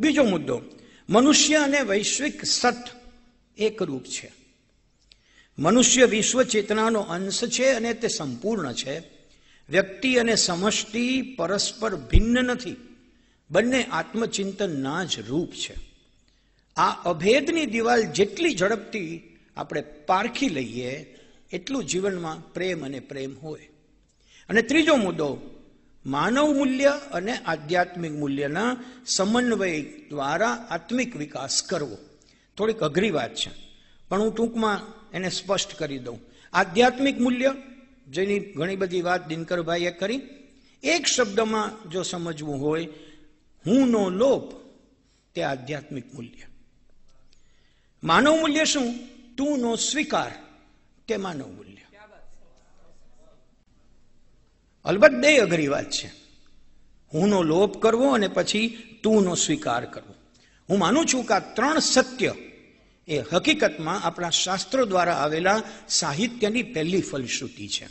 બીજો મુદ્દો મનુષ્ય અને વૈશ્વિક સત એકરૂપ છે મનુષ્ય વિશ્વ ચેતનાનો અંશ છે અને તે સંપૂર્ણ છે વ્યક્તિ અને સમષ્ટિ પરસ્પર ભિન્ન નથી બંને આત્મચિંતનના જ રૂપ છે આ અભેદની દિવાલ જેટલી ઝડપથી આપણે પારખી લઈએ એટલું જીવનમાં પ્રેમ અને પ્રેમ હોય અને ત્રીજો મુદ્દો માનવ મૂલ્ય અને આધ્યાત્મિક મૂલ્યના સમન્વય દ્વારા આત્મિક વિકાસ કરવો થોડીક અઘરી વાત છે પણ હું ટૂંકમાં એને સ્પષ્ટ કરી દઉં આધ્યાત્મિક મૂલ્ય જેની ઘણી બધી વાત દિનકરભાઈએ કરી એક શબ્દમાં જો સમજવું હોય હુંનો લોપ તે આધ્યાત્મિક મૂલ્ય માનવ મૂલ્ય શું તું નો સ્વીકાર તે માનવ મૂલ્ય અલબત્ત બે અઘરી વાત છે હુંનો લોપ કરવો અને પછી તુંનો સ્વીકાર કરવો હું માનું છું કે આ ત્રણ સત્ય એ હકીકતમાં આપણા શાસ્ત્રો દ્વારા આવેલા સાહિત્યની પહેલી ફલશ્રુતિ છે